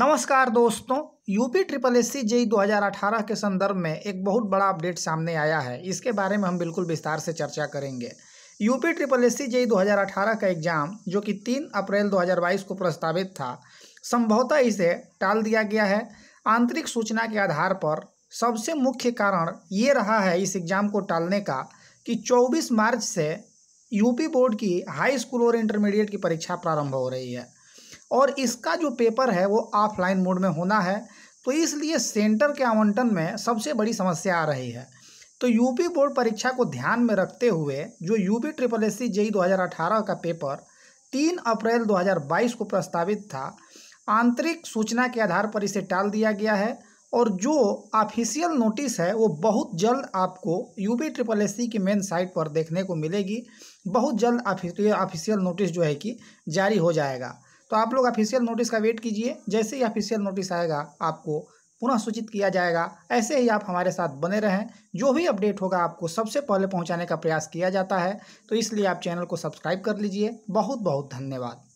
नमस्कार दोस्तों UP triple S C JE 2018 के संदर्भ में एक बहुत बड़ा अपडेट सामने आया है इसके बारे में हम बिल्कुल विस्तार से चर्चा करेंगे UP triple S C JE 2018 का एग्ज़ाम जो कि 3 अप्रैल 2022 को प्रस्तावित था संभवतः इसे टाल दिया गया है आंतरिक सूचना के आधार पर सबसे मुख्य कारण ये रहा है इस एग्ज़ाम को टालने का कि चौबीस मार्च से यूपी बोर्ड की हाई स्कूल और इंटरमीडिएट की परीक्षा प्रारंभ हो रही है और इसका जो पेपर है वो ऑफलाइन मोड में होना है तो इसलिए सेंटर के आवंटन में सबसे बड़ी समस्या आ रही है तो यूपी बोर्ड परीक्षा को ध्यान में रखते हुए जो UP triple S C JE दो का पेपर तीन अप्रैल 2022 को प्रस्तावित था आंतरिक सूचना के आधार पर इसे टाल दिया गया है और जो ऑफिशियल नोटिस है वो बहुत जल्द आपको U B triple S C की मेन साइट पर देखने को मिलेगी बहुत जल्द ऑफिशियल नोटिस जो है कि जारी हो जाएगा तो आप लोग ऑफिशियल नोटिस का वेट कीजिए जैसे ही ऑफिशियल नोटिस आएगा आपको पुनः सूचित किया जाएगा ऐसे ही आप हमारे साथ बने रहें जो भी अपडेट होगा आपको सबसे पहले पहुंचाने का प्रयास किया जाता है तो इसलिए आप चैनल को सब्सक्राइब कर लीजिए बहुत बहुत धन्यवाद